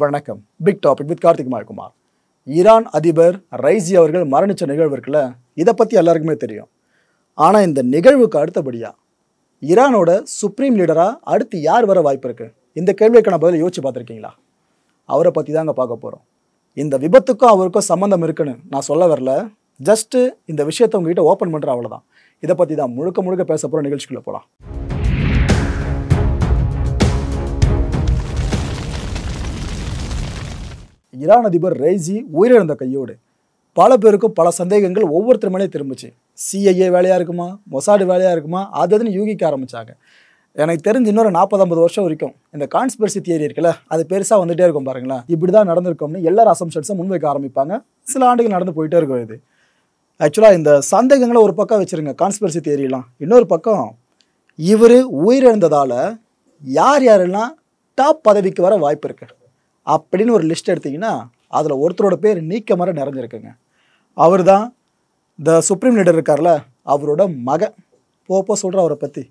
வணக்கம் big topic with Karthik Kumar Iran அதிபர் Raisi அவர்கள் மரணித்த நிகழ்வு இருக்குல்ல இதை பற்றி எல்லாருக்குமே தெரியும் ஆனால் இந்த நிகழ்வுக்கு அடுத்தபடியாக ஈரானோட சுப்ரீம் லீடராக அடுத்து யார் வர வாய்ப்பு இருக்குது இந்த கேள்விக்கான பதில் யோசிச்சு பார்த்துருக்கீங்களா அவரை பற்றி தாங்க பார்க்க போகிறோம் இந்த விபத்துக்கும் அவருக்கும் சம்மந்தம் இருக்குன்னு நான் சொல்ல வரல ஜஸ்ட்டு இந்த விஷயத்த உங்ககிட்ட ஓப்பன் பண்ணுற அவ்வளோதான் இதை பற்றி தான் முழுக்க முழுக்க பேச போகிற நிகழ்ச்சிக்குள்ளே போகலாம் ஈரான் அதிபர் ரைசி உயிரிழந்த கையோடு பல பேருக்கும் பல சந்தேகங்கள் ஒவ்வொருத்தர் மேலே திரும்பிச்சு சிஐஏ வேலையாக இருக்குமா மொசாடு வேலையாக இருக்குமா அது அதுன்னு யூகிக்க ஆரம்பித்தாங்க எனக்கு தெரிஞ்சு இன்னொரு நாற்பது ஐம்பது வருஷம் வரைக்கும் இந்த கான்ஸ்பிரசி தியரி இருக்குல்ல அது பெருசாக வந்துகிட்டே இருக்கும் பாருங்களேன் இப்படி தான் நடந்திருக்கோம்னு எல்லாரும் அசம்ஷன்ஸும் முன்வைக்க ஆரம்பிப்பாங்க சில ஆண்டுகள் நடந்து போயிட்டே இருக்கும் இது ஆக்சுவலாக இந்த சந்தேகங்களை ஒரு பக்கம் வச்சுருங்க கான்ஸ்பிரசி தியரிலாம் இன்னொரு பக்கம் இவர் உயிரிழந்ததால் யார் யாரெல்லாம் டாப் பதவிக்கு வர வாய்ப்பு இருக்குது அப்படின்னு ஒரு லிஸ்ட் எடுத்திங்கன்னா அதில் ஒருத்தரோட பேர் நீக்க மர நிறைஞ்சிருக்குங்க அவர் தான் த சுப்ரீம் லீடர் இருக்கார்ல அவரோட மகன் போப்போ சொல்கிற அவரை பற்றி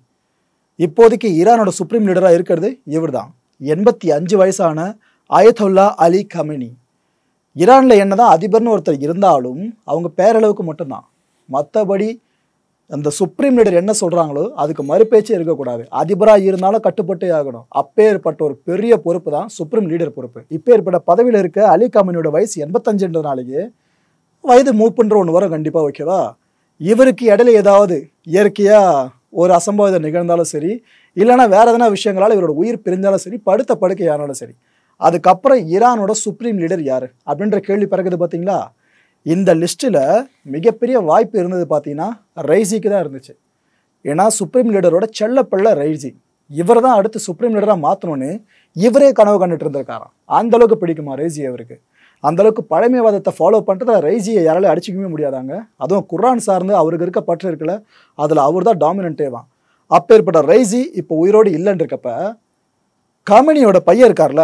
இப்போதைக்கு ஈரானோட சுப்ரீம் லீடராக இருக்கிறது இவர் தான் எண்பத்தி அஞ்சு வயசான அயதுல்லா அலி கமினி ஈரானில் என்ன தான் அதிபர்னு ஒருத்தர் இருந்தாலும் அவங்க பேரளவுக்கு மட்டும்தான் மற்றபடி அந்த சுப்ரீம் லீடர் என்ன சொல்கிறாங்களோ அதுக்கு மறுபேச்சே இருக்கக்கூடாது அதிபராக இருந்தாலும் கட்டுப்பட்டே ஆகணும் ஏற்பட்ட ஒரு பெரிய பொறுப்பு தான் சுப்ரீம் லீடர் பொறுப்பு இப்போ ஏற்பட்ட பதவியில் இருக்க அலி காமினியோட வயசு எண்பத்தஞ்சுன்றதுனாலேயே வயது மூப்புன்ற ஒன்று வரும் கண்டிப்பாக ஓகேவா இவருக்கு இடையில ஏதாவது இயற்கையாக ஒரு அசம்பாவிதம் நிகழ்ந்தாலும் சரி இல்லைனா வேறு எதனா விஷயங்களால் இவரோட உயிர் பிரிஞ்சாலும் சரி படுத்த படுக்கை சரி அதுக்கப்புறம் ஈரானோட சுப்ரீம் லீடர் யார் அப்படின்ற கேள்வி பிறகுது பார்த்தீங்களா இந்த லிஸ்ட்டில் மிகப்பெரிய வாய்ப்பு இருந்தது பார்த்தீங்கன்னா ரைசிக்கு தான் இருந்துச்சு ஏன்னா சுப்ரீம் லீடரோட செல்லப்பள்ள ரைசி இவர் தான் அடுத்து சுப்ரீம் லீடராக மாற்றணும்னு இவரே கனவு கண்டுட்டு இருந்திருக்காராம் அந்தளவுக்கு பிடிக்குமா ரைசி அவருக்கு அந்தளவுக்கு பழமைவாதத்தை ஃபாலோ பண்ணுறத ரைஜியை யாராலும் அடிச்சிக்கவே முடியாதாங்க அதுவும் குர்ரான் சார்ந்து அவருக்கு இருக்க பற்று இருக்குல்ல அதில் அவர் தான் டாமினன்ட்டேவான் அப்பேற்பட்ட ரைசி இப்போ உயிரோடு இல்லைன்றிருக்கப்ப கமினியோட பையன் இருக்கார்ல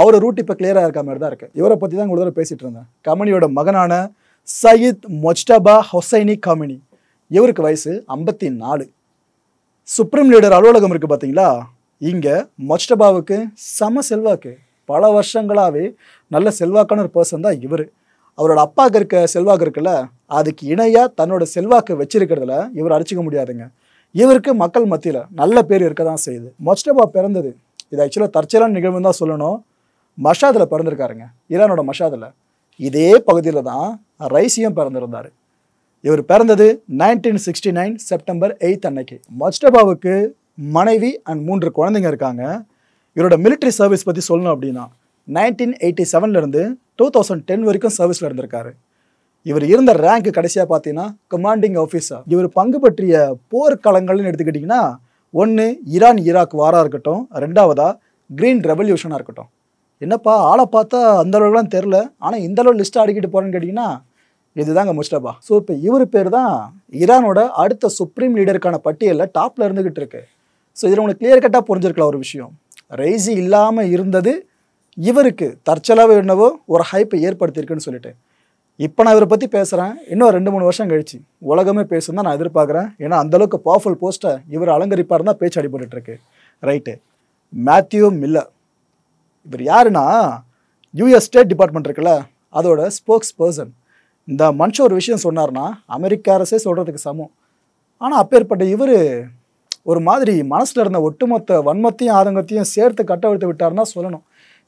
அவர் ரூட் இப்போ கிளியராக இருக்க மாதிரி தான் இருக்குது இவரை பற்றி தான் கூட பேசிகிட்டு இருந்தேன் கமனியோட மகனான சயீத் மொஜ்டபா ஹொசைனி கமினி இவருக்கு வயசு ஐம்பத்தி நாலு சுப்ரீம் லீடர் அலுவலகம் இருக்குது பார்த்தீங்களா இங்கே மொஜ்டபாவுக்கு சம செல்வாக்கு பல வருஷங்களாகவே நல்ல செல்வாக்கான ஒரு பர்சன் தான் இவர் அவரோட அப்பாவுக்கு இருக்க செல்வாக்கு இருக்குல்ல அதுக்கு இணையாக தன்னோட செல்வாக்கு வச்சிருக்கிறதுல இவர் அடிச்சிக்க முடியாதுங்க இவருக்கு மக்கள் மத்தியில் நல்ல பேர் இருக்க தான் செய்யுது மொஸ்டபா பிறந்தது இது ஆக்சுவலாக தற்செயலான நிகழ்வுன்னு தான் சொல்லணும் மஷாதில் பிறந்திருக்காருங்க ஈரானோட மஷாதில் இதே பகுதியில் தான் ரைசியும் பிறந்திருந்தார் இவர் பிறந்தது nineteen sixty nine September eight அன்னைக்கு மஸ்டபாவுக்கு மனைவி அண்ட் மூன்று குழந்தைங்க இருக்காங்க இவரோட மிலிட்ரி சர்வீஸ் பற்றி சொல்லணும் அப்படின்னா நைன்டீன் எயிட்டி செவன்லேருந்து டூ தௌசண்ட் டென் வரைக்கும் சர்வீஸில் இருந்திருக்காரு இவர் இருந்த ரேங்க் கடைசியாக பார்த்தீங்கன்னா கமாண்டிங் ஆஃபீஸர் இவர் பங்கு பற்றிய போர்க்களங்கள்னு எடுத்துக்கிட்டிங்கன்னா ஒன்று ஈரான் ஈராக் வாராக இருக்கட்டும் ரெண்டாவதாக க்ரீன் ரெவல்யூஷனாக இருக்கட்டும் என்னப்பா ஆளை பார்த்தா அந்த அளவுக்குலாம் தெரில ஆனால் இந்த அளவு லிஸ்ட்டை அடிக்கிட்டு போகிறேன்னு கேட்டிங்கன்னா இதுதாங்க முஸ்டபா ஸோ இப்போ இவர் பேர் தான் ஈரானோட அடுத்த சுப்ரீம் லீடருக்கான பட்டியலில் டாப்பில் இருந்துக்கிட்டு இருக்கு ஸோ இதில் உங்களுக்கு கிளியர் கட்டாக புரிஞ்சிருக்கலாம் ஒரு விஷயம் ரைசி இல்லாமல் இருந்தது இவருக்கு தற்செலவு என்னவோ ஒரு ஹைப்பை ஏற்படுத்தியிருக்குன்னு சொல்லிட்டு இப்போ நான் இவரை பற்றி பேசுகிறேன் இன்னும் ரெண்டு மூணு வருஷம் கழிச்சு உலகமே பேசுன்னு தான் நான் எதிர்பார்க்குறேன் ஏன்னா அந்தளவுக்கு பவர்ஃபுல் போஸ்ட்டை இவர் அலங்கரிப்பார் தான் பேச்சு அடிபட்டுருக்கு ரைட்டு மேத்யூ மில்லர் இவர் யாருன்னா யூஎஸ் ஸ்டேட் டிபார்ட்மெண்ட் இருக்குல்ல அதோட ஸ்போக்ஸ் பர்சன் இந்த மனுஷன் ஒரு விஷயம் சொன்னார்னா அமெரிக்க அரசே சொல்கிறதுக்கு சமம் ஆனால் அப்பேற்பட்ட இவர் ஒரு மாதிரி மனசில் இருந்த ஒட்டுமொத்த வன்மத்தையும் ஆதங்கத்தையும் சேர்த்து கட்டவிழ்த்து விட்டார்னா சொல்லணும்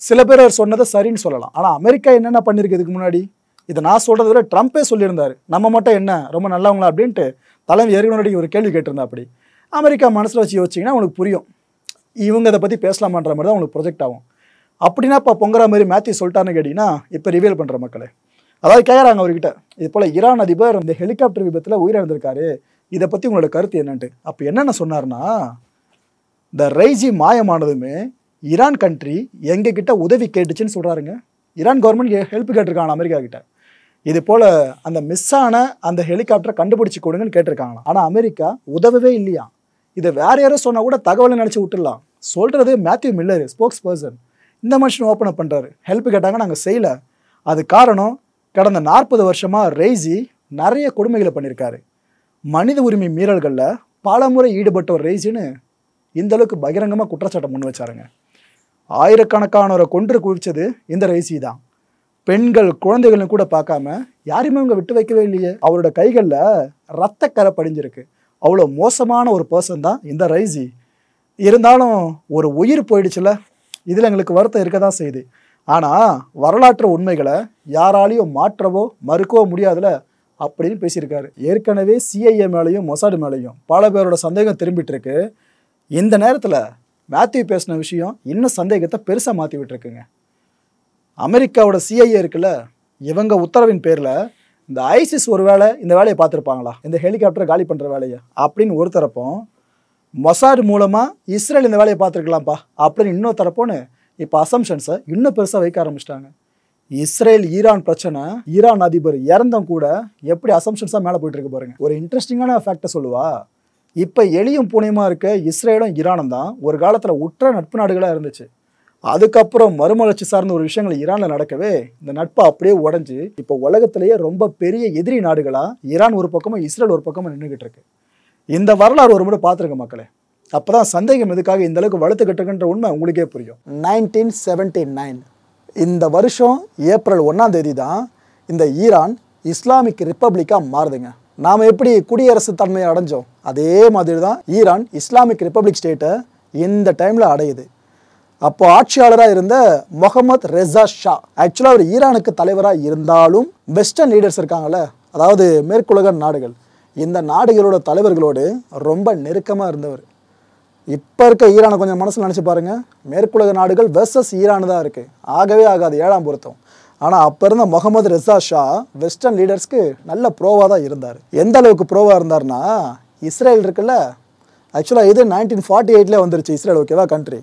சில பேர் அவர் சொன்னதை சரின்னு சொல்லலாம் ஆனால் அமெரிக்கா என்னென்ன பண்ணியிருக்கு இதுக்கு முன்னாடி இதை நான் சொல்கிறத விட ட்ரம்ப்பே சொல்லியிருந்தார் நம்ம மட்டும் என்ன ரொம்ப நல்லவங்களா அப்படின்ட்டு தலைமை ஏற்கனவே ஒரு கேள்வி கேட்டிருந்தா அப்படி அமெரிக்கா மனசில் வச்சு வச்சிங்கன்னா உங்களுக்கு புரியும் இவங்க இதை பற்றி பேசலாமான்ற மாதிரி தான் உங்களுக்கு ப்ரொஜெக்ட் ஆகும் அப்படின்னா இப்போ பொங்குற மாதிரி மேத்தி சொல்லிட்டான்னு கேட்டிங்கன்னா இப்போ ரிவீல் பண்ணுற மக்களே அதாவது கேட்குறாங்க அவர்கிட்ட இது போல் ஈரான் அதிபர் இந்த ஹெலிகாப்டர் விபத்தில் உயிரிழந்திருக்காரு இதை பற்றி உங்களோட கருத்து என்னன்ட்டு அப்போ என்னென்ன சொன்னார்னா இந்த ரைஜி மாயமானதுமே ஈரான் கண்ட்ரி கிட்டே உதவி கேட்டுச்சுன்னு சொல்கிறாருங்க ஈரான் கவர்மெண்ட் ஹெல்ப் கேட்டிருக்காங்க அமெரிக்கா கிட்ட இது போல் அந்த மிஸ் ஆன அந்த ஹெலிகாப்டரை கண்டுபிடிச்சி கொடுங்கன்னு கேட்டிருக்காங்களாம் ஆனால் அமெரிக்கா உதவவே இல்லையா இதை வேற யாரும் சொன்னால் கூட தகவலை நினச்சி விட்டுடலாம் சொல்கிறது மேத்யூ மில்லர் ஸ்போக்ஸ் பர்சன் இந்த மனுஷன் ஓப்பன் அப் பண்ணுறாரு ஹெல்ப் கேட்டாங்க நாங்கள் செய்யலை அது காரணம் கடந்த நாற்பது வருஷமாக ரெய்ஸி நிறைய கொடுமைகளை பண்ணியிருக்காரு மனித உரிமை மீறல்களில் பல முறை ஈடுபட்ட ஒரு ரெய்ஸின்னு இந்தளவுக்கு பகிரங்கமாக குற்றச்சாட்டை முன் வச்சாருங்க ஆயிரக்கணக்கானவரை கொன்று குவிச்சது இந்த ரெய்ஸி தான் பெண்கள் குழந்தைகளும் கூட பார்க்காம யாரையுமே அவங்க விட்டு வைக்கவே இல்லையே அவரோட கைகளில் ரத்தக்கரை படிஞ்சிருக்கு அவ்வளோ மோசமான ஒரு பர்சன் தான் இந்த ரைஸி இருந்தாலும் ஒரு உயிர் போயிடுச்சுல இதில் எங்களுக்கு வருத்தம் இருக்க தான் செய்யுது ஆனால் வரலாற்று உண்மைகளை யாராலையும் மாற்றவோ மறுக்கவோ முடியாதுல அப்படின்னு பேசியிருக்காரு ஏற்கனவே சிஐஏ மேலேயும் மொசாடு மேலேயும் பல பேரோட சந்தேகம் திரும்பிட்டுருக்கு இந்த நேரத்தில் மேத்யூ பேசின விஷயம் இன்னும் சந்தேகத்தை பெருசாக மாற்றி விட்டுருக்குங்க அமெரிக்காவோட சிஐஏ இருக்குல்ல இவங்க உத்தரவின் பேரில் இந்த ஐசிஸ் ஒரு வேலை இந்த வேலையை பார்த்துருப்பாங்களா இந்த ஹெலிகாப்டரை காலி பண்ணுற வேலையை அப்படின்னு ஒரு மொசாடு மூலமாக இஸ்ரேல் இந்த வேலையை பார்த்துருக்கலாம்ப்பா அப்படின்னு இன்னும் தரப்போன்னு இப்போ அசம்ஷன்ஸை இன்னும் பெருசாக வைக்க ஆரம்பிச்சிட்டாங்க இஸ்ரேல் ஈரான் பிரச்சனை ஈரான் அதிபர் இறந்தம் கூட எப்படி அசம்ஷன்ஸாக மேலே போயிட்டு இருக்கு பாருங்க ஒரு இன்ட்ரெஸ்டிங்கான ஃபேக்டை சொல்லுவா இப்போ எளியும் புனியமாக இருக்க இஸ்ரேலும் ஈரானும் தான் ஒரு காலத்தில் உற்ற நட்பு நாடுகளாக இருந்துச்சு அதுக்கப்புறம் மறுமலர்ச்சி சார்ந்த ஒரு விஷயங்கள் ஈரானில் நடக்கவே இந்த நட்பை அப்படியே உடஞ்சி இப்போ உலகத்திலேயே ரொம்ப பெரிய எதிரி நாடுகளாக ஈரான் ஒரு பக்கமும் இஸ்ரேல் ஒரு பக்கமும் நின்றுக்கிட்டு இருக்கு இந்த வரலாறு ஒரு முறை பார்த்துருங்க மக்களே அப்போ தான் சந்தேகம் எதுக்காக இந்த அளவுக்கு கட்டுக்கின்ற உண்மை உங்களுக்கே புரியும் நைன்டீன் செவன்டி நைன் இந்த வருஷம் ஏப்ரல் ஒன்றாம் தேதி தான் இந்த ஈரான் இஸ்லாமிக் ரிப்பப்ளிக்காக மாறுதுங்க நாம் எப்படி குடியரசு தன்மையை அடைஞ்சோம் அதே மாதிரி தான் ஈரான் இஸ்லாமிக் ரிப்பப்ளிக் ஸ்டேட்டை இந்த டைமில் அடையுது அப்போது ஆட்சியாளராக இருந்த முகமது ரெசா ஷா ஆக்சுவலாக அவர் ஈரானுக்கு தலைவராக இருந்தாலும் வெஸ்டர்ன் லீடர்ஸ் இருக்காங்கள்ல அதாவது மேற்குலக நாடுகள் இந்த நாடுகளோட தலைவர்களோடு ரொம்ப நெருக்கமாக இருந்தவர் இப்போ இருக்க ஈரானை கொஞ்சம் மனசில் நினச்சி பாருங்கள் மேற்குலக நாடுகள் வெர்சஸ் ஈரான் தான் இருக்குது ஆகவே ஆகாது ஏழாம் பொருத்தம் ஆனால் அப்போ இருந்த முகமது ரிசா ஷா வெஸ்டர்ன் லீடர்ஸ்க்கு நல்ல ப்ரோவாக தான் இருந்தார் எந்த அளவுக்கு ப்ரோவாக இருந்தார்னா இஸ்ரேல் இருக்குல்ல ஆக்சுவலாக இது நைன்டீன் ஃபார்ட்டி எயிட்லேயே வந்துருச்சு இஸ்ரேல் ஓகேவா கண்ட்ரி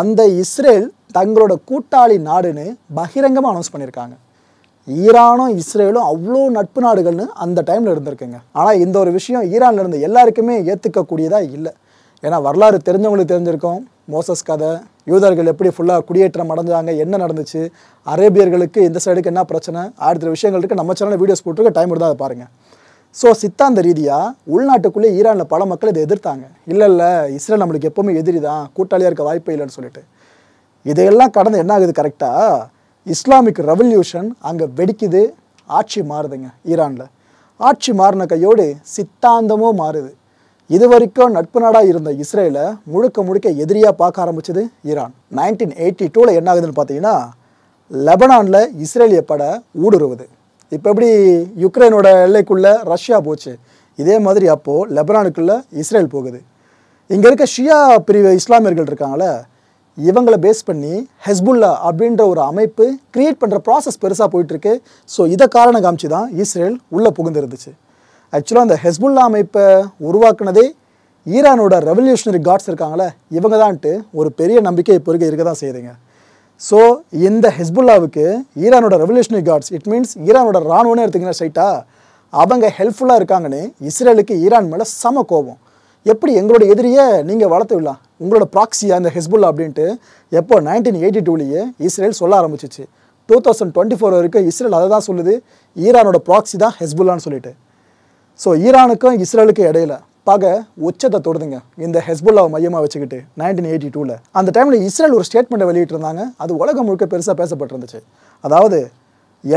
அந்த இஸ்ரேல் தங்களோட கூட்டாளி நாடுன்னு பகிரங்கமாக அனௌன்ஸ் பண்ணியிருக்காங்க ஈரானும் இஸ்ரேலும் அவ்வளோ நட்பு நாடுகள்னு அந்த டைமில் இருந்திருக்குங்க ஆனால் இந்த ஒரு விஷயம் ஈரானில் இருந்து எல்லாருக்குமே ஏற்றுக்கக்கூடியதாக இல்லை ஏன்னா வரலாறு தெரிஞ்சவங்களுக்கு தெரிஞ்சிருக்கோம் மோசஸ் கதை யூதர்கள் எப்படி ஃபுல்லாக குடியேற்றம் அடைஞ்சாங்க என்ன நடந்துச்சு அரேபியர்களுக்கு இந்த சைடுக்கு என்ன பிரச்சனை ஆயிரத்தி விஷயங்கள் இருக்குது நம்ம சேனலில் வீடியோஸ் போட்டிருக்க டைம் இருந்தால் அதை பாருங்கள் ஸோ சித்தாந்த ரீதியாக உள்நாட்டுக்குள்ளே ஈரானில் பல மக்கள் இதை எதிர்த்தாங்க இல்லை இல்லை இஸ்ரேல் நம்மளுக்கு எப்போவுமே எதிரி தான் கூட்டாளியாக இருக்க வாய்ப்பே இல்லைன்னு சொல்லிட்டு இதையெல்லாம் கடந்து என்ன ஆகுது கரெக்டாக இஸ்லாமிக் ரெவல்யூஷன் அங்கே வெடிக்குது ஆட்சி மாறுதுங்க ஈரானில் ஆட்சி மாறின கையோடு சித்தாந்தமும் மாறுது இது வரைக்கும் நட்பு நாடாக இருந்த இஸ்ரேலை முழுக்க முழுக்க எதிரியாக பார்க்க ஆரம்பிச்சது ஈரான் நைன்டீன் எயிட்டி டூவில் என்ன ஆகுதுன்னு பார்த்தீங்கன்னா லெபனானில் இஸ்ரேலிய படை ஊடுருவுது இப்போ எப்படி யுக்ரைனோட எல்லைக்குள்ளே ரஷ்யா போச்சு இதே மாதிரி அப்போது லெபனானுக்குள்ளே இஸ்ரேல் போகுது இங்கே இருக்க ஷியா பிரிவு இஸ்லாமியர்கள் இருக்காங்களே இவங்களை பேஸ் பண்ணி ஹெஸ்புல்லா அப்படின்ற ஒரு அமைப்பு க்ரியேட் பண்ணுற ப்ராசஸ் பெருசாக போயிட்டுருக்கு ஸோ இதை காரணம் காமிச்சு தான் இஸ்ரேல் உள்ளே புகுந்துருந்துச்சு ஆக்சுவலாக அந்த ஹெஸ்புல்லா அமைப்பை உருவாக்குனதே ஈரானோட ரெவல்யூஷனரி காட்ஸ் இருக்காங்களே இவங்க தான்ட்டு ஒரு பெரிய நம்பிக்கை இப்போ இருக்க இருக்க தான் செய்யுதுங்க ஸோ இந்த ஹெஸ்புல்லாவுக்கு ஈரானோட ரெவல்யூஷனரி காட்ஸ் இட் மீன்ஸ் ஈரானோட ராணுவனே எடுத்திங்கன்னா ஸ்ட்ரைட்டாக அவங்க ஹெல்ப்ஃபுல்லாக இருக்காங்கன்னு இஸ்ரேலுக்கு ஈரான் மேலே சம கோபம் எப்படி எங்களுடைய எதிரியை நீங்கள் வளர்த்து விடலாம் உங்களோட ப்ராக்சியாக இந்த ஹெஸ்புல்லா அப்படின்ட்டு எப்போ நைன்டீன் எயிட்டி டூலேயே இஸ்ரேல் சொல்ல ஆரம்பிச்சிச்சு டூ தௌசண்ட் டுவெண்ட்டி ஃபோர் வரைக்கும் இஸ்ரேல் அதை தான் சொல்லுது ஈரானோட ப்ராக்ஸி தான் ஹெஸ்புல்லான்னு சொல்லிட்டு ஸோ ஈரானுக்கும் இஸ்ரேலுக்கும் இடையில பக உச்சத்தை தொடுதுங்க இந்த ஹெஸ்புல்லாவை மையமாக வச்சுக்கிட்டு நைன்டீன் எயிட்டி டூவில் அந்த டைமில் இஸ்ரேல் ஒரு ஸ்டேட்மெண்ட்டை வெளியிட்டிருந்தாங்க அது உலகம் முழுக்க பெருசாக பேசப்பட்டிருந்துச்சு அதாவது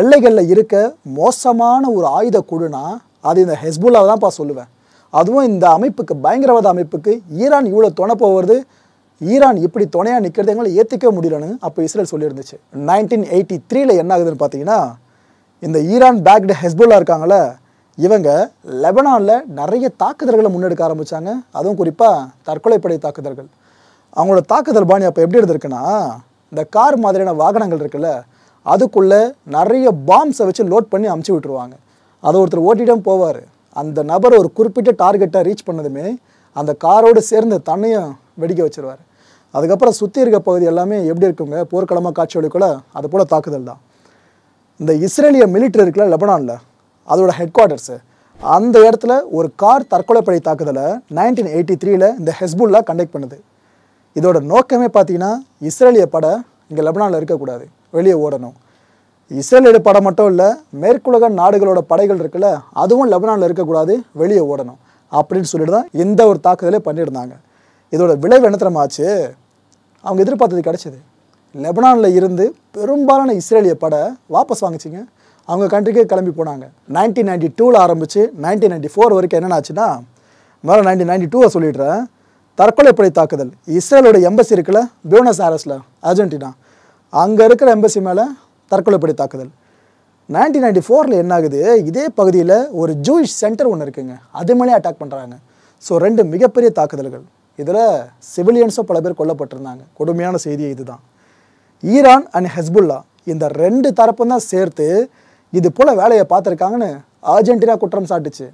எல்லைகளில் இருக்க மோசமான ஒரு ஆயுத குழுனா அது இந்த ஹெஸ்புல்லாவை தான்ப்பா சொல்லுவேன் அதுவும் இந்த அமைப்புக்கு பயங்கரவாத அமைப்புக்கு ஈரான் இவ்வளோ துணை போவது ஈரான் இப்படி துணையாக நிற்கிறது எங்களை ஏற்றிக்க முடியலன்னு அப்போ இஸ்ரேல் சொல்லியிருந்துச்சு நைன்டீன் எயிட்டி த்ரீல என்ன ஆகுதுன்னு பார்த்தீங்கன்னா இந்த ஈரான் பேக்டு ஹெஸ்புல்லா இருக்காங்கள இவங்க லெபனானில் நிறைய தாக்குதல்களை முன்னெடுக்க ஆரம்பித்தாங்க அதுவும் குறிப்பாக தற்கொலைப்படை தாக்குதல்கள் அவங்களோட தாக்குதல் பாணி அப்போ எப்படி இருந்திருக்குன்னா இந்த கார் மாதிரியான வாகனங்கள் இருக்குல்ல அதுக்குள்ளே நிறைய பாம்ஸை வச்சு லோட் பண்ணி அமுச்சு விட்டுருவாங்க அதை ஒருத்தர் ஓட்டிகிட்டே போவார் அந்த நபர் ஒரு குறிப்பிட்ட டார்கெட்டை ரீச் பண்ணதுமே அந்த காரோடு சேர்ந்து தன்னையும் வெடிக்க வச்சுருவார் அதுக்கப்புறம் சுற்றி இருக்க பகுதி எல்லாமே எப்படி இருக்குங்க போர்க்களமாக காட்சியொலிக்குள்ள அது போல் தாக்குதல் தான் இந்த இஸ்ரேலிய மிலிட்ரி இருக்குல்ல லெபனானில் அதோட ஹெட் குவார்ட்டர்ஸு அந்த இடத்துல ஒரு கார் தற்கொலை படை தாக்குதலை நைன்டீன் எயிட்டி த்ரீல இந்த ஹெஸ்புல்லா கண்டக்ட் பண்ணுது இதோட நோக்கமே பார்த்தீங்கன்னா இஸ்ரேலிய படை இங்கே லெபனானில் இருக்கக்கூடாது வெளியே ஓடணும் இஸ்ரேலோட படம் மட்டும் இல்லை மேற்குலக நாடுகளோட படைகள் இருக்குல்ல அதுவும் லெபனானில் இருக்கக்கூடாது வெளியே ஓடணும் அப்படின்னு சொல்லிட்டு தான் எந்த ஒரு தாக்குதலே பண்ணியிருந்தாங்க இதோட விளைவு என்னத்திரமாச்சு அவங்க எதிர்பார்த்தது கிடச்சிது லெபனானில் இருந்து பெரும்பாலான இஸ்ரேலிய படை வாபஸ் வாங்கிச்சிங்க அவங்க கண்ட்ரிக்கே கிளம்பி போனாங்க நைன்டீன் நைன்டி டூவில் ஆரம்பித்து நைன்டீன் நைன்டி ஃபோர் வரைக்கும் என்னென்னாச்சுன்னா மேலே நைன்டீன் நைன்டி டூவை சொல்லிடுறேன் தற்கொலைப்படை தாக்குதல் இஸ்ரேலோட எம்பசி இருக்குல்ல பியூனஸ் ஆரஸில் அர்ஜென்டினா அங்கே இருக்கிற எம்பசி மேலே தற்கொலைப்படி தாக்குதல் நைன்டீன் நைன்டி ஃபோரில் என்ன ஆகுது இதே பகுதியில் ஒரு ஜூயிஷ் சென்டர் ஒன்று இருக்குங்க அது மேலே அட்டாக் பண்ணுறாங்க ஸோ ரெண்டு மிகப்பெரிய தாக்குதல்கள் இதில் சிவிலியன்ஸும் பல பேர் கொல்லப்பட்டிருந்தாங்க கொடுமையான செய்தி இதுதான் ஈரான் அண்ட் ஹெஸ்புல்லா இந்த ரெண்டு தரப்பும் தான் சேர்த்து இது போல் வேலையை பார்த்துருக்காங்கன்னு அர்ஜென்டினா குற்றம் சாட்டுச்சு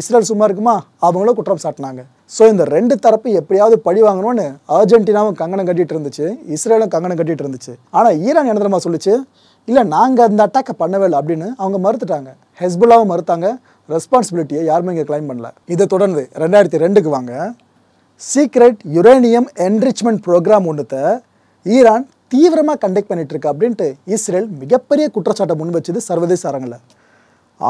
இஸ்ரேல் சும்மா இருக்குமா அவங்களும் குற்றம் சாட்டினாங்க ஸோ இந்த ரெண்டு தரப்பு எப்படியாவது பழி வாங்கணும்னு அர்ஜென்டினாவும் கங்கணம் கட்டிகிட்டு இருந்துச்சு இஸ்ரேலும் கங்கணம் கட்டிகிட்டு இருந்துச்சு ஆனால் ஈரான் என்ன தெரியுமா சொல்லிச்சு இல்லை நாங்கள் அந்த அட்டாக்கை பண்ணவே இல்லை அப்படின்னு அவங்க மறுத்துட்டாங்க ஹெஸ்புல்லாவும் மறுத்தாங்க ரெஸ்பான்சிபிலிட்டியை யாருமே இங்கே கிளைம் பண்ணல இதை தொடர்ந்து ரெண்டாயிரத்தி ரெண்டுக்கு வாங்க சீக்ரெட் யுரேனியம் என்ரிச்மெண்ட் ப்ரோக்ராம் ஒன்றுத்தை ஈரான் தீவிரமாக கண்டக்ட் பண்ணிட்டு இருக்கு அப்படின்ட்டு இஸ்ரேல் மிகப்பெரிய குற்றச்சாட்டை முன் வச்சது சர்வதேச அரங்கில்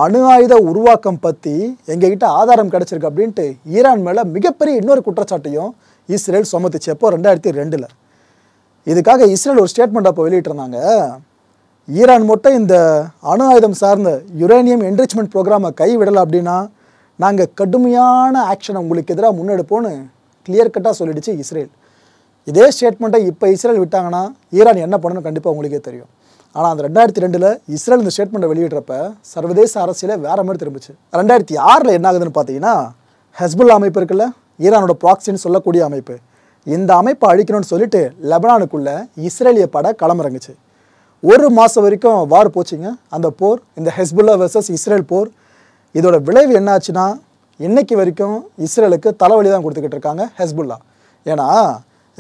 அணு ஆயுத உருவாக்கம் பற்றி எங்ககிட்ட ஆதாரம் கிடச்சிருக்கு அப்படின்ட்டு ஈரான் மேலே மிகப்பெரிய இன்னொரு குற்றச்சாட்டையும் இஸ்ரேல் சுமத்துச்சு எப்போ ரெண்டாயிரத்தி ரெண்டில் இதுக்காக இஸ்ரேல் ஒரு ஸ்டேட்மெண்ட் அப்போ வெளியிட்டிருந்தாங்க ஈரான் மட்டும் இந்த அணு ஆயுதம் சார்ந்த யுரேனியம் என்ரிச்மெண்ட் ப்ரோக்ராமை கைவிடலை அப்படின்னா நாங்கள் கடுமையான ஆக்ஷனை உங்களுக்கு எதிராக முன்னெடுப்போன்னு கிளியர் கட்டாக சொல்லிடுச்சு இஸ்ரேல் இதே ஸ்டேட்மெண்ட்டை இப்போ இஸ்ரேல் விட்டாங்கன்னா ஈரான் என்ன பண்ணணும்னு கண்டிப்பாக உங்களுக்கே தெரியும் ஆனால் அந்த ரெண்டாயிரத்தி ரெண்டில் இஸ்ரேல் இந்த ஸ்டேட்மெண்ட்டை வெளியிடுறப்ப சர்வதேச அரசியலே வேறு மாதிரி திரும்பிச்சு ரெண்டாயிரத்தி ஆறில் என்ன ஆகுதுன்னு பார்த்தீங்கன்னா ஹெஸ்புல்லா அமைப்பு இருக்குல்ல ஈரானோட ப்ராக்சின்னு சொல்லக்கூடிய அமைப்பு இந்த அமைப்பை அழிக்கணும்னு சொல்லிட்டு லெபனானுக்குள்ளே இஸ்ரேலிய பட களமிறங்குச்சு ஒரு மாதம் வரைக்கும் வார் போச்சுங்க அந்த போர் இந்த ஹெஸ்புல்லா வர்சஸ் இஸ்ரேல் போர் இதோட விளைவு என்னாச்சுன்னா இன்றைக்கு வரைக்கும் இஸ்ரேலுக்கு தலைவலி தான் கொடுத்துக்கிட்டு இருக்காங்க ஹெஸ்புல்லா ஏன்னா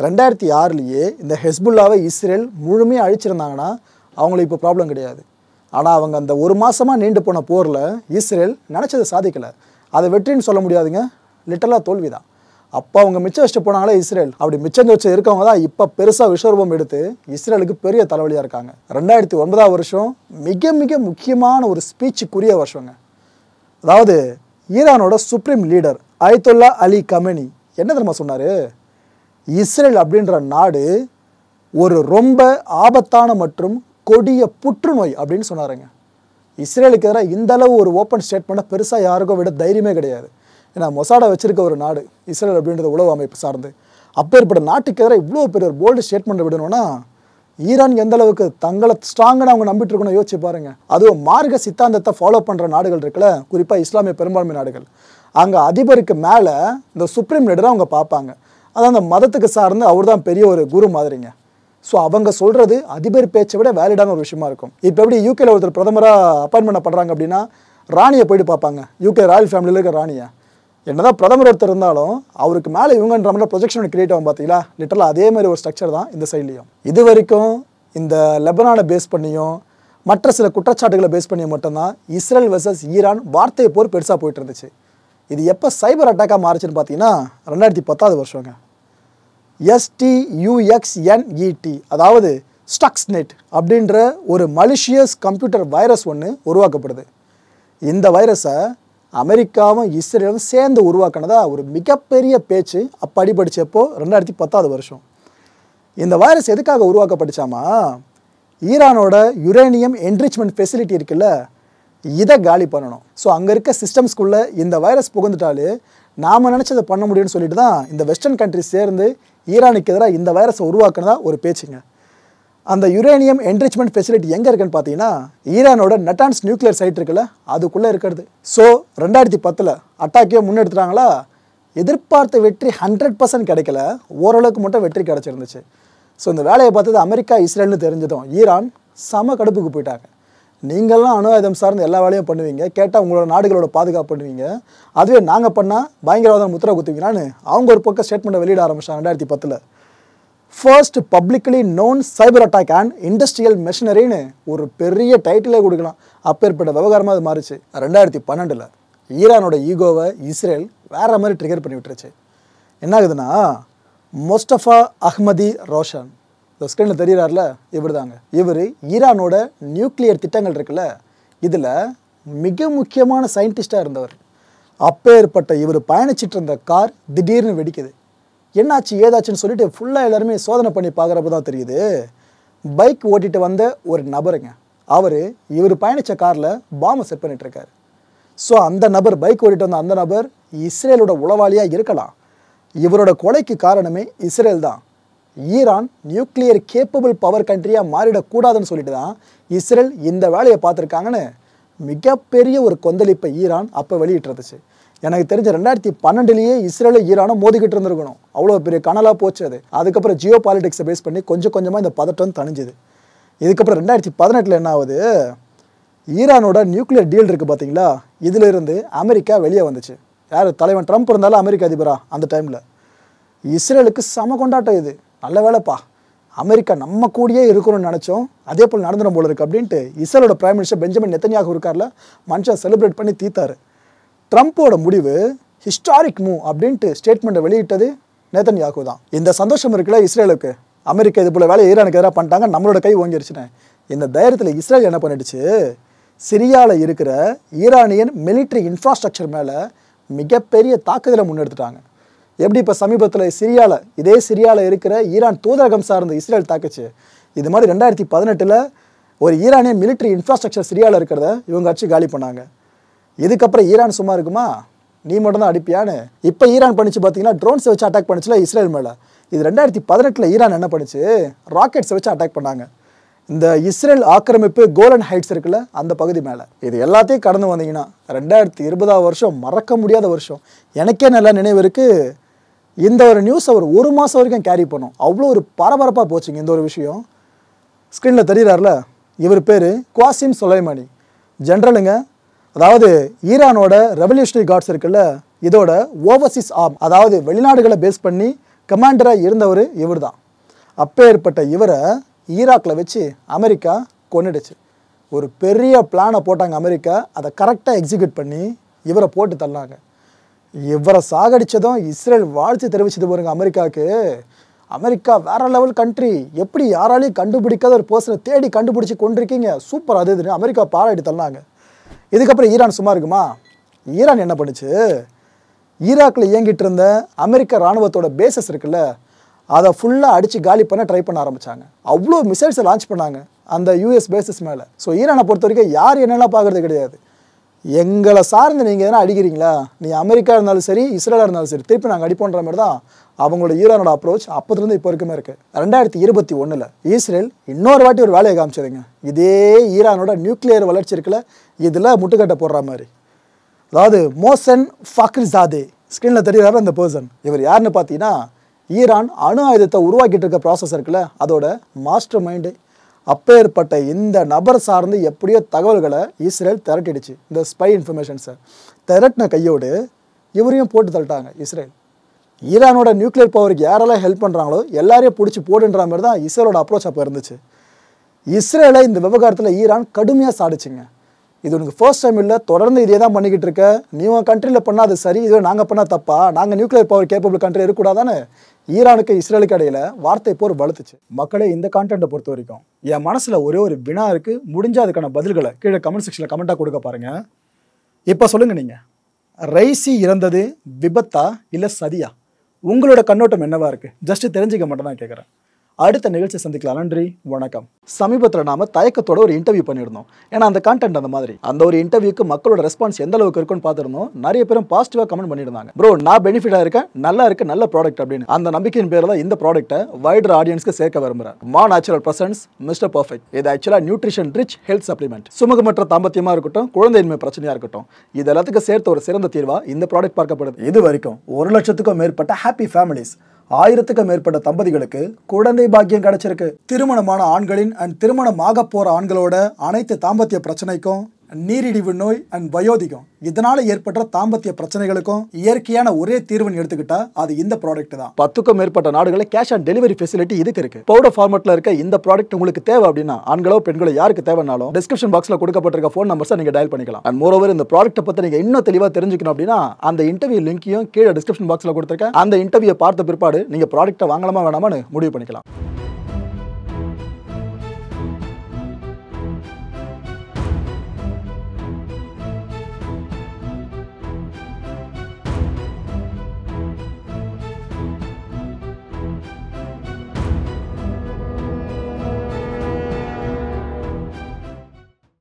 ரெண்டாயிரத்தி ஆறுலேயே இந்த ஹெஸ்புல்லாவை இஸ்ரேல் முழுமையாக அழிச்சிருந்தாங்கன்னா அவங்களுக்கு இப்போ ப்ராப்ளம் கிடையாது ஆனால் அவங்க அந்த ஒரு மாதமாக நீண்டு போன போரில் இஸ்ரேல் நினச்சதை சாதிக்கலை அதை வெற்றின்னு சொல்ல முடியாதுங்க லிட்டலாக தோல்வி தான் அப்போ அவங்க மிச்சம் வச்சுட்டு போனாங்களே இஸ்ரேல் அப்படி மிச்சம் வச்சு இருக்கவங்க தான் இப்போ பெருசாக விஸ்வரூபம் எடுத்து இஸ்ரேலுக்கு பெரிய தலைவலியாக இருக்காங்க ரெண்டாயிரத்தி ஒன்பதாம் வருஷம் மிக மிக முக்கியமான ஒரு ஸ்பீச்சுக்குரிய வருஷங்க அதாவது ஈரானோட supreme leader Ayatollah Ali Khamenei என்ன தெரியுமா சொன்னார் இஸ்ரேல் அப்படின்ற நாடு ஒரு ரொம்ப ஆபத்தான மற்றும் கொடிய புற்றுநோய் அப்படின்னு சொன்னாருங்க இஸ்ரேலுக்கு எதிராக இந்தளவு ஒரு ஓப்பன் ஸ்டேட்மெண்ட்டை பெருசாக யாருக்கும் விட தைரியமே கிடையாது ஏன்னா மொசாடா வச்சிருக்க ஒரு நாடு இஸ்ரேல் அப்படின்றது உளவு அமைப்பு சார்ந்து அப்பேற்பட்ட நாட்டுக்கு எதிராக இவ்வளோ பெரிய ஒரு போல்டு ஸ்டேட்மெண்ட் விடணும்னா ஈரான் எந்த அளவுக்கு தங்களை ஸ்ட்ராங்குன்னு அவங்க நம்பிட்டு இருக்கணும் யோசிச்சு பாருங்க அதுவும் மார்க்க சித்தாந்தத்தை ஃபாலோ பண்ணுற நாடுகள் இருக்குல்ல குறிப்பாக இஸ்லாமிய பெரும்பான்மை நாடுகள் அங்கே அதிபருக்கு மேலே இந்த சுப்ரீம் லீடர் அவங்க பார்ப்பாங்க அதான் அந்த மதத்துக்கு சார்ந்து அவர் தான் பெரிய ஒரு குரு மாதிரிங்க ஸோ அவங்க சொல்கிறது அதிபர் பேச்சை விட வேலிடான ஒரு விஷயமா இருக்கும் இப்போ எப்படி யூகேல ஒருத்தர் பிரதமராக அப்பாயின்மெண்ட் பண்ணுறாங்க அப்படின்னா ராணியை போயிட்டு பார்ப்பாங்க யூகே ராயல் ஃபேமிலியில் இருக்க ராணியை என்னதான் பிரதமர் ஒருத்தர் இருந்தாலும் அவருக்கு மேலே இவங்கன்ற மாதிரி ப்ரொஜெக்ஷன் கிரியேட் ஆகும் பார்த்தீங்களா லிட்டரலாக அதே மாதிரி ஒரு ஸ்ட்ரக்சர் தான் இந்த சைட்லேயும் இது வரைக்கும் இந்த லெபனானை பேஸ் பண்ணியும் மற்ற சில குற்றச்சாட்டுகளை பேஸ் பண்ணியும் மட்டும்தான் இஸ்ரேல் வெர்சஸ் ஈரான் வார்த்தை போர் பெருசாக போயிட்டு இருந்துச்சு இது எப்போ சைபர் அட்டாக்காக மாறிச்சுன்னு பார்த்தீங்கன்னா ரெண்டாயிரத்தி பத்தாவது வருஷங்க எஸ்டியூஎக்ஸ்என்இடி e அதாவது ஸ்டக்ஸ் நெட் அப்படின்ற ஒரு மலிஷியஸ் கம்ப்யூட்டர் வைரஸ் ஒன்று உருவாக்கப்படுது இந்த வைரஸை அமெரிக்காவும் இஸ்ரேலும் சேர்ந்து உருவாக்கினதா ஒரு மிகப்பெரிய பேச்சு அப்போ அடிபடிச்சப்போ ரெண்டாயிரத்தி பத்தாவது வருஷம் இந்த வைரஸ் எதுக்காக உருவாக்கப்படுச்சாமா ஈரானோட யுரேனியம் என்ரிச்மெண்ட் ஃபெசிலிட்டி இருக்குல்ல இதை காலி பண்ணணும் ஸோ அங்கே இருக்க சிஸ்டம்ஸ்குள்ளே இந்த வைரஸ் புகுந்துட்டாலே நாம் நினச்சதை பண்ண முடியும்னு சொல்லிட்டு தான் இந்த வெஸ்டர்ன் கண்ட்ரிஸ் சேர்ந்து ஈரானுக்கு எதிராக இந்த வைரஸை உருவாக்குனதா ஒரு பேச்சுங்க அந்த யுரேனியம் என்ரிச்மெண்ட் ஃபெசிலிட்டி எங்கே இருக்குன்னு பார்த்தீங்கன்னா ஈரானோட நட்டான்ஸ் நியூக்ளியர் சைட் இருக்குல்ல அதுக்குள்ளே இருக்கிறது ஸோ ரெண்டாயிரத்தி பத்தில் அட்டாக்கே முன்னெடுத்துட்டாங்களா எதிர்பார்த்த வெற்றி ஹண்ட்ரட் பர்சன்ட் கிடைக்கல ஓரளவுக்கு மட்டும் வெற்றி கிடச்சிருந்துச்சு ஸோ இந்த வேலையை பார்த்தது அமெரிக்கா இஸ்ரேல்னு தெரிஞ்சதும் ஈரான் சம கடுப்புக்கு போயிட்டாங்க நீங்கள்லாம் அணு ஆயுதம் சார்ந்து எல்லா வேலையும் பண்ணுவீங்க கேட்டால் உங்களோட நாடுகளோட பாதுகாப்பு பண்ணுவீங்க அதுவே நாங்கள் பண்ணால் பயங்கரவாதம் முத்திரை குத்துவீங்களான்னு அவங்க ஒரு பக்கம் ஸ்டேட்மெண்ட்டை வெளியிட ஆரம்பிச்சாங்க ரெண்டாயிரத்தி பத்தில் first publicly known cyber attack and industrial மெஷினரின்னு ஒரு பெரிய டைட்டிலே கொடுக்கலாம் அப்பேற்பட்ட விவகாரமாக அது மாறிச்சு ரெண்டாயிரத்தி பன்னெண்டில் ஈரானோட ஈகோவை இஸ்ரேல் வேறு மாதிரி ட்ரிகர் பண்ணி விட்டுருச்சு என்ன ஆகுதுன்னா மொஸ்டஃபா அஹ்மதி ரோஷன் இந்த ஸ்க்ரீனில் தெரிகிறார்ல இவர் தாங்க இவர் ஈரானோட நியூக்ளியர் திட்டங்கள் இருக்குல்ல இதில் மிக முக்கியமான சயின்டிஸ்டாக இருந்தவர் அப்பேற்பட்ட இவர் பயணிச்சிட்டு இருந்த கார் திடீர்னு வெடிக்குது என்னாச்சு ஏதாச்சுன்னு சொல்லிட்டு ஃபுல்லாக எல்லாருமே சோதனை பண்ணி பார்க்குறப்ப தான் தெரியுது பைக் ஓட்டிட்டு வந்த ஒரு நபருங்க அவர் இவர் பயணித்த காரில் பாம்பை செட் பண்ணிகிட்ருக்காரு ஸோ அந்த நபர் பைக் ஓட்டிட்டு வந்த அந்த நபர் இஸ்ரேலோட உளவாளியாக இருக்கலாம் இவரோட கொலைக்கு காரணமே இஸ்ரேல் தான் ஈரான் நியூக்ளியர் கேப்பபிள் பவர் கண்ட்ரியாக மாறிடக்கூடாதுன்னு சொல்லிட்டு தான் இஸ்ரேல் இந்த வேலையை பார்த்துருக்காங்கன்னு மிகப்பெரிய ஒரு கொந்தளிப்பை ஈரான் அப்போ வெளியிட்டுருந்துச்சு எனக்கு தெரிஞ்ச ரெண்டாயிரத்தி பன்னெண்டுலேயே இஸ்ரேலும் ஈரானும் மோதிக்கிட்டு இருந்திருக்கணும் அவ்வளோ பெரிய கனலாக போச்சு அது அதுக்கப்புறம் ஜியோ பாலிடிக்ஸை பேஸ் பண்ணி கொஞ்சம் கொஞ்சமாக இந்த பதட்டம் தணிஞ்சுது இதுக்கப்புறம் ரெண்டாயிரத்தி பதினெட்டில் என்ன ஆகுது ஈரானோட நியூக்ளியர் டீல் இருக்குது பார்த்தீங்களா இதிலிருந்து அமெரிக்கா வெளியே வந்துச்சு யார் தலைவன் ட்ரம்ப் இருந்தாலும் அமெரிக்க அதிபரா அந்த டைமில் இஸ்ரேலுக்கு சம கொண்டாட்டம் இது நல்ல வேலைப்பா அமெரிக்கா நம்ம கூடயே இருக்கணும்னு நினச்சோம் அதே போல் நடந்துடும் போல இருக்குது அப்படின்ட்டு இஸ்ரேலோட பிரைம் மினிஸ்டர் பெஞ்சமின் நெத்தனியாக இருக்கார்ல மனுஷன் செலிப்ரேட் பண்ணி தீத்தாரு ட்ரம்ப்போட முடிவு ஹிஸ்டாரிக் மூவ் அப்படின்ட்டு ஸ்டேட்மெண்ட்டை வெளியிட்டது நேதன் யாகு தான் இந்த சந்தோஷம் இருக்குல்ல இஸ்ரேலுக்கு அமெரிக்கா இது போல் வேலை ஈரானுக்கு எதிராக பண்ணிட்டாங்க நம்மளோட கை ஓங்கிருச்சுன்னு இந்த தைரியத்தில் இஸ்ரேல் என்ன பண்ணிடுச்சு சிரியாவில் இருக்கிற ஈரானியன் மிலிட்ரி இன்ஃப்ராஸ்ட்ரக்சர் மேலே மிகப்பெரிய தாக்குதலை முன்னெடுத்துட்டாங்க எப்படி இப்போ சமீபத்தில் சிரியாவில் இதே சிரியாவில் இருக்கிற ஈரான் தூதரகம் சார்ந்த இஸ்ரேல் தாக்குச்சு இது மாதிரி ரெண்டாயிரத்தி பதினெட்டில் ஒரு ஈரானிய மிலிட்ரி இன்ஃப்ராஸ்ட்ரக்சர் சிரியாவில் இருக்கிறத இவங்க ஆட்சி காலி பண்ணாங்க இதுக்கப்புறம் ஈரான் சும்மா இருக்குமா நீ மட்டும் தான் அடிப்பியான்னு இப்போ ஈரான் பண்ணிச்சு பார்த்தீங்கன்னா ட்ரோன்ஸை வச்சு அட்டாக் பண்ணிச்சுல இஸ்ரேல் மேலே இது ரெண்டாயிரத்தி பதினெட்டில் ஈரான் என்ன பண்ணிச்சு ராக்கெட்ஸை வச்சு அட்டாக் பண்ணாங்க இந்த இஸ்ரேல் ஆக்கிரமிப்பு கோலன் ஹைட்ஸ் இருக்குல்ல அந்த பகுதி மேலே இது எல்லாத்தையும் கடந்து வந்தீங்கன்னா ரெண்டாயிரத்தி இருபதாவது வருஷம் மறக்க முடியாத வருஷம் எனக்கே நல்லா நினைவு இருக்குது இந்த ஒரு நியூஸ் அவர் ஒரு மாதம் வரைக்கும் கேரி பண்ணும் அவ்வளோ ஒரு பரபரப்பாக போச்சுங்க இந்த ஒரு விஷயம் ஸ்க்ரீனில் தெரிகிறார்ல இவர் பேர் குவாசிம் சுலைமானி ஜென்ரலுங்க அதாவது ஈரானோட ரெவல்யூஷனரி கார்ட்ஸ் இருக்குல்ல இதோட ஓவர்சீஸ் ஆப் அதாவது வெளிநாடுகளை பேஸ் பண்ணி கமாண்டராக இருந்தவர் இவர் தான் அப்போ ஏற்பட்ட இவரை ஈராக்கில் வச்சு அமெரிக்கா கொண்டுடுச்சு ஒரு பெரிய பிளானை போட்டாங்க அமெரிக்கா அதை கரெக்டாக எக்ஸிக்யூட் பண்ணி இவரை போட்டு தள்ளாங்க இவரை சாகடித்ததும் இஸ்ரேல் வாழ்த்து தெரிவிச்சது போருங்க அமெரிக்காவுக்கு அமெரிக்கா வேற லெவல் கண்ட்ரி எப்படி யாராலையும் கண்டுபிடிக்காத ஒரு பர்சனை தேடி கண்டுபிடிச்சி கொண்டிருக்கீங்க சூப்பர் அது இதுன்னு அமெரிக்கா பாராட்டி தள்ளாங்க இதுக்கப்புறம் ஈரான் சும்மா இருக்குமா ஈரான் என்ன பண்ணுச்சு ஈராக்கில் இயங்கிட்டு இருந்த அமெரிக்க இராணுவத்தோட பேசஸ் இருக்குல்ல அதை ஃபுல்லாக அடித்து காலி பண்ண ட்ரை பண்ண ஆரம்பித்தாங்க அவ்வளோ மிசைல்ஸை லான்ச் பண்ணாங்க அந்த யூஎஸ் பேசஸ் மேலே ஸோ ஈரானை பொறுத்த வரைக்கும் யார் என்னென்னா பார்க்குறது கிடையாது எங்களை சார்ந்து நீங்கள் எதனா அடிக்கிறீங்களா நீ அமெரிக்கா இருந்தாலும் சரி இஸ்ரேலாக இருந்தாலும் சரி திருப்பி நாங்கள் அடிப்போன்ற மாதிரி தான் அவங்களோட ஈரானோட அப்ரோச் அப்போதுலேருந்து இப்போ இருக்குமே இருக்குது ரெண்டாயிரத்தி இருபத்தி ஒன்றில் இஸ்ரேல் இன்னொரு வாட்டி ஒரு வேலையை காமிச்சதுங்க இதே ஈரானோட நியூக்ளியர் வளர்ச்சி இருக்குல்ல இதில் முட்டுக்கட்டை போடுற மாதிரி அதாவது மோசன் ஃபக்ரிசாதே ஸ்க்ரீனில் தெரிகிறாரு அந்த பர்சன் இவர் யாருன்னு பார்த்தீங்கன்னா ஈரான் அணு ஆயுதத்தை உருவாக்கிட்டு இருக்க ப்ராசஸ் இருக்குல்ல அதோட மாஸ்டர் மைண்டு அப்பேற்பட்ட இந்த நபர் சார்ந்து எப்படியோ தகவல்களை இஸ்ரேல் திரட்டிடுச்சு இந்த ஸ்பை இன்ஃபர்மேஷன்ஸை திரட்டின கையோடு இவரையும் போட்டு தள்ளிட்டாங்க இஸ்ரேல் ஈரானோட நியூக்ளியர் பவருக்கு யாரெல்லாம் ஹெல்ப் பண்ணுறாங்களோ எல்லாரையும் பிடிச்சி போடுன்ற மாதிரி தான் இஸ்ரேலோட அப்ரோச் அப்போ இருந்துச்சு இஸ்ரேலை இந்த விவகாரத்தில் ஈரான் கடுமையாக சாடிச்சுங்க இது உனக்கு ஃபர்ஸ்ட் டைம் இல்லை தொடர்ந்து இதே தான் பண்ணிக்கிட்டு இருக்க நீ உன் கண்ட்ரியில் பண்ணால் அது சரி இதுவே நாங்கள் பண்ணால் தப்பா நாங்கள் நியூக்ளியர் பவர் கேப்பபிள் கண்ட்ரி இருக்கக்கூடாதானே ஈரானுக்கு இஸ்ரேலுக்கு இடையில் வார்த்தை போர் வளர்த்துச்சு மக்களே இந்த கான்டென்ட்டை பொறுத்த வரைக்கும் என் மனசில் ஒரே ஒரு வினா இருக்குது முடிஞ்சால் அதுக்கான பதில்களை கீழே கமெண்ட் செக்ஷனில் கமெண்ட்டாக கொடுக்க பாருங்கள் இப்போ சொல்லுங்கள் நீங்கள் ரைசி இறந்தது விபத்தா இல்லை சதியா உங்களோட கண்ணோட்டம் என்னவாக இருக்குது ஜஸ்ட்டு தெரிஞ்சுக்க மட்டும் தான் கேட்குறேன் அடுத்த நிகழ்ச்சி சந்திக்கலாம் நன்றி வணக்கம் சமீபத்தில் நாம தயக்கத்தோட ஒரு இன்டர்வியூ பண்ணியிருந்தோம் ஏன்னா அந்த கான்டென்ட் அந்த மாதிரி அந்த ஒரு இன்டர்வியூக்கு மக்களோட ரெஸ்பான்ஸ் எந்த அளவுக்கு இருக்கும்னு பார்த்துருந்தோம் நிறைய பேரும் பாசிட்டிவாக கமெண்ட் பண்ணியிருந்தாங்க ப்ரோ நான் பெனிஃபிட்டாக இருக்கேன் நல்லா இருக்கு நல்ல ப்ராடக்ட் அப்படின்னு அந்த நம்பிக்கையின் பேரில் தான் இந்த ப்ராடக்ட்டை வைடர் ஆடியன்ஸ்க்கு சேர்க்க விரும்புகிறேன் மா நேச்சுரல் பர்சன்ஸ் மிஸ்டர் பர்ஃபெக்ட் இது ஆக்சுவலா நியூட்ரிஷன் ரிச் ஹெல்த் சப்ளிமெண்ட் சுமகமற்ற தாம்பத்தியமா இருக்கட்டும் குழந்தையின்மை பிரச்சனையாக இருக்கட்டும் இது எல்லாத்துக்கும் சேர்த்த ஒரு சிறந்த தீர்வாக இந்த ப்ராடக்ட் பார்க்கப்படுது இது வரைக்கும் ஒரு லட்சத்துக்கும் மேற்பட்ட ஹாப்பி ஃபேமிலிஸ் ஆயிரத்துக்கும் மேற்பட்ட தம்பதிகளுக்கு குழந்தை பாக்கியம் கிடைச்சிருக்கு திருமணமான ஆண்களின் அண்ட் திருமணமாக போற ஆண்களோட அனைத்து தாம்பத்திய பிரச்சனைக்கும் நீரிழிவு நோய் அண்ட் வயோதிகம் இதனால் ஏற்பட்ட தாம்பத்திய பிரச்சனைகளுக்கும் இயற்கையான ஒரே தீர்வுன்னு எடுத்துக்கிட்டா அது இந்த ப்ராடக்ட் தான் பத்துக்கும் மேற்பட்ட நாடுகளில் கேஷ் ஆன் டெலிவரி ஃபெசிலிட்டி இதுக்கு இருக்கு பவுடர் ஃபார்மட்ல இருக்க இந்த ப்ராடக்ட் உங்களுக்கு தேவை அப்படின்னா ஆண்களோ பெண்களோ யாருக்கு தேவைனாலும் டிஸ்கிரிப்ஷன் பாக்ஸ்ல கொடுக்கப்பட்டிருக்க ஃபோன் நம்பர்ஸை நீங்க டயல் பண்ணிக்கலாம் அண்ட் ஓவர் இந்த ப்ராடக்ட்டை பத்தி நீங்க இன்னும் தெளிவா தெரிஞ்சுக்கணும் அப்படின்னா அந்த இன்டர்வியூ லிங்கையும் கீழே டிஸ்கிரிப்ஷன் பாக்ஸ்ல கொடுத்துருக்க அந்த இன்டர்வியூ பார்த்த பிற்பாடு நீங்க ப்ராடக்ட்டை வாங்கலாமா வேணாமான்னு முடிவு பண்ணிக்கலாம்